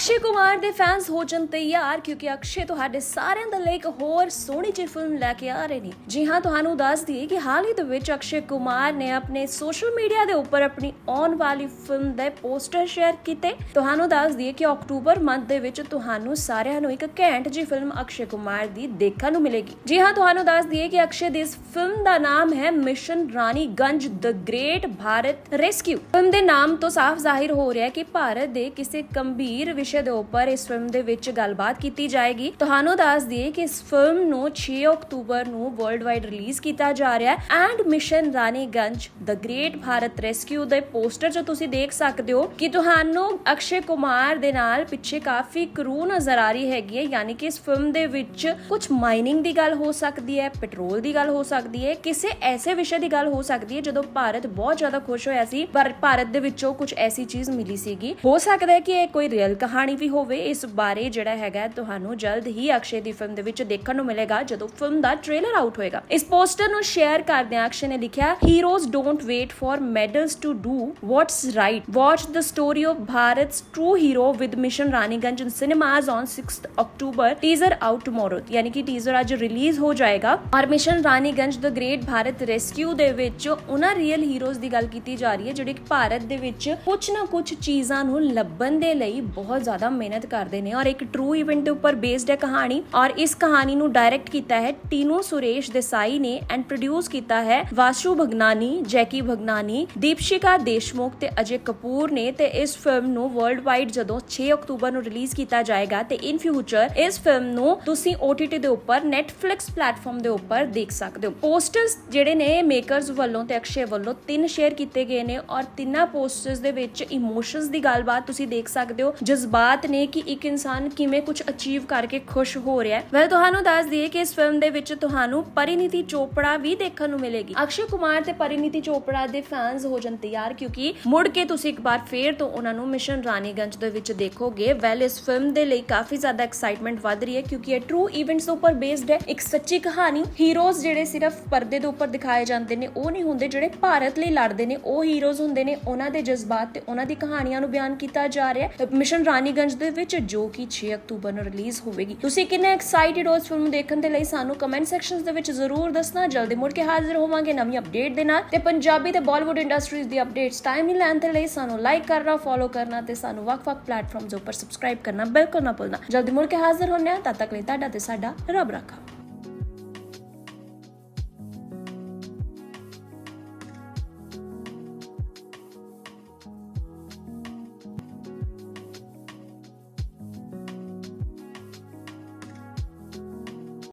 ਅਕਸ਼ੇ ਕੁਮਾਰ ਦੇ ਫੈਨਸ ਹੋ ਜਨ ਤਿਆਰ ਕਿਉਂਕਿ ਅਕਸ਼ੇ ਤੁਹਾਡੇ ਸਾਰਿਆਂ ਦੇ ਲਈ ਇੱਕ ਹੋਰ ਸੋਹਣੀ ਜਿਹੀ ਫਿਲਮ ਲੈ ਕੇ ਆ ਰਹੇ ਨੇ ਜੀ ਹਾਂ ਤੁਹਾਨੂੰ ਦੱਸ ਦਈਏ ਕਿ ਹਾਲ ਹੀ ਦੇ ਵਿੱਚ ਅਕਸ਼ੇ ਕੁਮਾਰ ਨੇ ਆਪਣੇ ਸੋਸ਼ਲ ਮੀਡੀਆ ਦੇ ਉੱਪਰ ਆਪਣੀ ਆਉਣ ਵਾਲੀ ਫਿਲਮ ਦੇ ਪੋਸਟਰ ਸ਼ੇਅਰ ਕੀਤੇ ਤੁਹਾਨੂੰ ਦੱਸ ਦਈਏ ਕਿ ਅਕਤੂਬਰ ਮੰਥ ਦੇ ਵਿੱਚ ਤੁਹਾਨੂੰ ਸਾਰਿਆਂ ਨੂੰ ਇੱਕ ਘੈਂਟ ਜੀ ਫਿਲਮ ਅਕਸ਼ੇ ਕੁਮਾਰ ਦੀ ਦੇਖਣ ਨੂੰ ਮਿਲੇਗੀ ਜੀ ਹਾਂ ਤੁਹਾਨੂੰ ਦੱਸ ਦਈਏ ਕਿ ਅਕਸ਼ੇ ਦੀ ਇਸ ਫਿਲਮ ਦਾ ਨਾਮ ਹੈ mission Raniganj the great Bharat rescue film ਦੇ ਨਾਮ ਤੋਂ ਸਾਫ਼ ਜ਼ਾਹਿਰ ਹੋ ਰਿਹਾ ਹੈ ਕਿ ਭਾਰਤ ਦੇ ਕਿਸੇ ਗੰਭੀਰ ਵਿਸ਼ੇ ਦੇ ਉੱਪਰ ਇਸ ਫਿਲਮ ਦੇ ਵਿੱਚ ਗੱਲਬਾਤ ਕੀਤੀ ਜਾਏਗੀ ਤੁਹਾਨੂੰ ਦੱਸ ਦਈਏ ਕਿ ਇਸ ਫਿਲਮ ਨੂੰ 6 ਅਕਤੂਬਰ ਨੂੰ ਵਰਲਡ ਵਾਈਡ ਰਿਲੀਜ਼ ਕੀਤਾ ਜਾ ਰਿਹਾ ਹੈ and mission Ganj the great Bharat rescue ਦੇ ਪੋਸਟਰ ਜੋ ਤੁਸੀਂ ਦੇਖ ਸਕਦੇ ਹੋ ਕਿ ਤੁਹਾਨੂੰ ਅਕਸ਼ੇ ਕੁਮਾਰ ਦੇ ਨਾਲ ਪਿੱਛੇ ਕਾਫੀ ਕਰੂ ਨਜ਼ਰ ਆ ਰਹੀ ਹੈਗੀ ਹੈ ਯਾਨੀ ਕਿ ਇਸ ਫਿਲਮ ਦੇ ਵਿੱਚ ਕੁਝ ਮਾਈਨਿੰਗ ਦੀ ਗੱਲ ਹੋ ਸਕਦੀ ਹੈ ਪੈਟਰੋਲ ਦੀ ਗੱਲ ਹੋ ਸਕਦੀ ਹੈ ਕਿਸੇ ਐਸੇ ਵਿਸ਼ੇ ਦੀ ਗੱਲ ਹੋ ਸਕਦੀ ਹੈ ਜਦੋਂ ਭਾਰਤ ਬਹੁਤ ਜ਼ਿਆਦਾ ਖੁਸ਼ ਹੋਇਆ ਸੀ ਪਰ ਭਾਰਤ ਦੇ ਵਿੱਚੋਂ ਕੁਝ ਐਸੀ ਚੀਜ਼ ਮਿਲੀ ਸੀਗੀ ਹੋ ਸਕਦਾ ਹੈ ਕਿ ਇਹ ਕੋਈ ਰੀਅਲ ਕਹਾਣੀ ਕਹਾਣੀ ਵੀ ਹੋਵੇ ਇਸ ਬਾਰੇ ਜਿਹੜਾ ਹੈਗਾ ਤੁਹਾਨੂੰ ਜਲਦ ਹੀ ਅਕਸ਼ੇ ਦੀ ਫਿਲਮ ਦੇ ਵਿੱਚ ਦੇਖਣ ਨੂੰ ਮਿਲੇਗਾ ਜਦੋਂ ਫਿਲਮ ਦਾ ਟ੍ਰੇਲਰ ਆਊਟ ਹੋਏਗਾ ਇਸ ਪੋਸਟਰ ਨੂੰ ਸ਼ੇਅਰ ਕਰਦਿਆਂ ਅਕਸ਼ੇ ਨੇ ਲਿਖਿਆ heroes don't wait for medals to do what's right watch the story of Bharat's true hero with mission Raniganj in cinemas on 6th October teaser out tomorrow ਯਾਨੀ ਕਿ ਟੀਜ਼ਰ ਅੱਜ release ਹੋ ਜਾਏਗਾ ਔਰ mission Raniganj the great Bharat rescue ਦੇ ਵਿੱਚ ਉਹਨਾਂ real heroes ਦੀ ਗੱਲ ਕੀਤੀ ਜਾ ਰਹੀ ਹੈ ਜਿਹੜੇ ਕਿ ਭਾਰਤ ਦੇ ਵਿੱਚ ਕੁਝ ਨਾ ਕੁਝ ਚੀਜ਼ਾਂ ਨੂੰ ਲੱਭਣ ਦੇ ਲਈ ਬਹੁਤ ਬਹੁਤ ਜ਼ਿਆਦਾ ਮਿਹਨਤ ਕਰਦੇ ਨੇ ਔਰ ਇੱਕ ਟਰੂ ਇਵੈਂਟ ਦੇ ਉੱਪਰ ਬੇਸਡ ਹੈ ਕਹਾਣੀ ਔਰ ਇਸ ਕਹਾਣੀ ਨੂੰ ਡਾਇਰੈਕਟ ਕੀਤਾ ਹੈ ਟੀਨੂ ਸੁਰੇਸ਼ ਦੇਸਾਈ ਨੇ ਐਂਡ ਪ੍ਰੋਡਿਊਸ ਕੀਤਾ ਹੈ ਵਾਸ਼ੂ ਭਗਨਾਨੀ ਜੈਕੀ ਭਗਨਾਨੀ ਦੀਪਸ਼ਿਕਾ ਦੇਸ਼ਮੁਖ ਤੇ ਅਜੇ ਕਪੂਰ ਨੇ ਤੇ ਇਸ ਫਿਲਮ ਨੂੰ ਵਰਲਡ ਵਾਈਡ ਜਦੋਂ 6 ਅਕਤੂਬਰ ਨੂੰ ਰਿਲੀਜ਼ ਕੀਤਾ ਜਾਏਗਾ ਤੇ ਇਨ ਫਿਊਚਰ ਇਸ ਫਿਲਮ ਨੂੰ ਤੁਸੀਂ OTT ਦੇ ਉੱਪਰ Netflix ਪਲੇਟਫਾਰਮ ਦੇ ਉੱਪਰ ਦੇਖ ਸਕਦੇ ਹੋ ਪੋਸਟਰਸ ਜਿਹੜੇ ਨੇ ਮੇਕਰਸ ਵੱਲੋਂ ਤੇ ਅਕਸ਼ੇ ਵੱਲੋਂ ਤਿੰਨ ਸ਼ੇਅਰ ਕੀਤੇ ਗਏ ਨੇ ਔਰ ਤਿੰਨਾਂ ਪੋਸਟਰਸ ਦੇ ਵਿੱਚ ਇਮੋਸ਼ਨਸ ਦੀ ਗੱਲਬਾਤ ਤੁਸੀਂ ਦੇਖ ਸਕਦੇ ਹੋ ਜਿਸ ਜਜ਼ਬਾਤ ਨੇ ਕਿ ਇੱਕ ਇਨਸਾਨ ਕਿਵੇਂ ਕੁਝ ਅਚੀਵ ਕਰਕੇ ਖੁਸ਼ ਹੋ ਰਿਹਾ ਹੈ ਮੈਂ ਤੁਹਾਨੂੰ ਦੱਸ ਦਈਏ ਕਿ ਇਸ ਫਿਲਮ ਦੇ ਵਿੱਚ ਤੁਹਾਨੂੰ ਪਰਿਨੀਤੀ ਚੋਪੜਾ ਵੀ ਦੇਖਣ ਨੂੰ ਮਿਲੇਗੀ ਅਕਸ਼ੇ ਕੁਮਾਰ ਤੇ ਪਰਿਨੀਤੀ ਚੋਪੜਾ ਦੇ ਫੈਨਸ ਹੋ ਜਾਣ ਤਿਆਰ ਕਿਉਂਕਿ ਮੁੜ ਕੇ ਤੁਸੀਂ ਇੱਕ ਵਾਰ ਫੇਰ ਤੋਂ ਉਹਨਾਂ ਨੂੰ ਮਿਸ਼ਨ ਰਾਨੀਗੰਜ ਦੇ ਵਿੱਚ ਦੇਖੋਗੇ ਵੈਲ ਇਸ ਫਿਲਮ ਦੇ ਲਈ ਕਾਫੀ ਜ਼ਿਆਦਾ ਐਕਸਾਈਟਮੈਂਟ ਵੱਧ ਰਹੀ ਹੈ ਕਿਉਂਕਿ ਇਹ ਟਰੂ ਇਵੈਂਟਸ ਉੱਪਰ ਬੇਸਡ ਹੈ ਇੱਕ ਸੱਚੀ ਕਹਾਣੀ ਹੀਰੋਜ਼ ਜਿਹੜੇ ਸਿਰਫ ਪਰਦੇ ਦੇ ਉੱਪਰ ਦਿਖਾਏ ਜਾਂਦੇ ਨੇ ਉਹ ਨਹੀਂ ਹੁੰਦੇ ਜਿਹੜੇ ਭਾਰਤ ਲਈ ਲੜਦੇ ਨੇ ਉਹ ਹੀਰੋਜ਼ ਹੁੰਦੇ ਨੇ ਉਹਨਾਂ ਦੇ ਜਜ਼ਬਾਤ ਤੇ ਉਹਨਾਂ ਦੀ ਕਹਾਣੀਆਂ ਨੂੰ ਬਿਆਨ ਕੀਤਾ ਜਾ ਰਿਹਾ ਹੈ ਮਿਸ਼ਨ ਰਾਣੀਗੰਜ ਦੇ ਵਿੱਚ ਜੋ ਕਿ 6 ਅਕਤੂਬਰ ਨੂੰ ਰਿਲੀਜ਼ ਹੋਵੇਗੀ ਤੁਸੀਂ ਕਿੰਨੇ ਐਕਸਾਈਟਿਡ ਹੋ ਇਸ ਫਿਲਮ ਦੇਖਣ ਦੇ ਲਈ ਸਾਨੂੰ ਕਮੈਂਟ ਸੈਕਸ਼ਨਸ ਦੇ ਵਿੱਚ ਜ਼ਰੂਰ ਦੱਸਣਾ ਜਲਦੀ ਮੁੜ ਕੇ ਹਾਜ਼ਰ ਹੋਵਾਂਗੇ ਨਵੀਂ ਅਪਡੇਟ ਦੇ ਨਾਲ ਤੇ ਪੰਜਾਬੀ ਤੇ ਬਾਲੀਵੁੱਡ ਇੰਡਸਟਰੀਜ਼ ਦੀ ਅਪਡੇਟਸ ਟਾਈਮਲੀ ਲੈਣ ਦੇ ਲਈ ਸਾਨੂੰ ਲਾਈਕ ਕਰਨਾ ਫੋਲੋ ਕਰਨਾ ਤੇ ਸਾਨੂੰ ਵੱਖ-ਵੱਖ ਪਲੇਟਫਾਰਮਸ ਉੱਪਰ ਸਬਸਕ੍ਰਾਈਬ ਕਰਨਾ ਬਿਲਕੁਲ ਨਾ ਭੁੱਲਣਾ ਜਲਦੀ ਮੁੜ ਕੇ ਹਾਜ਼ਰ ਹੋਣਿਆ ਤਦ ਤੱਕ ਲਈ ਤੁਹਾਡਾ ਤੇ ਸਾਡਾ ਰੱਬ ਰੱਖਾ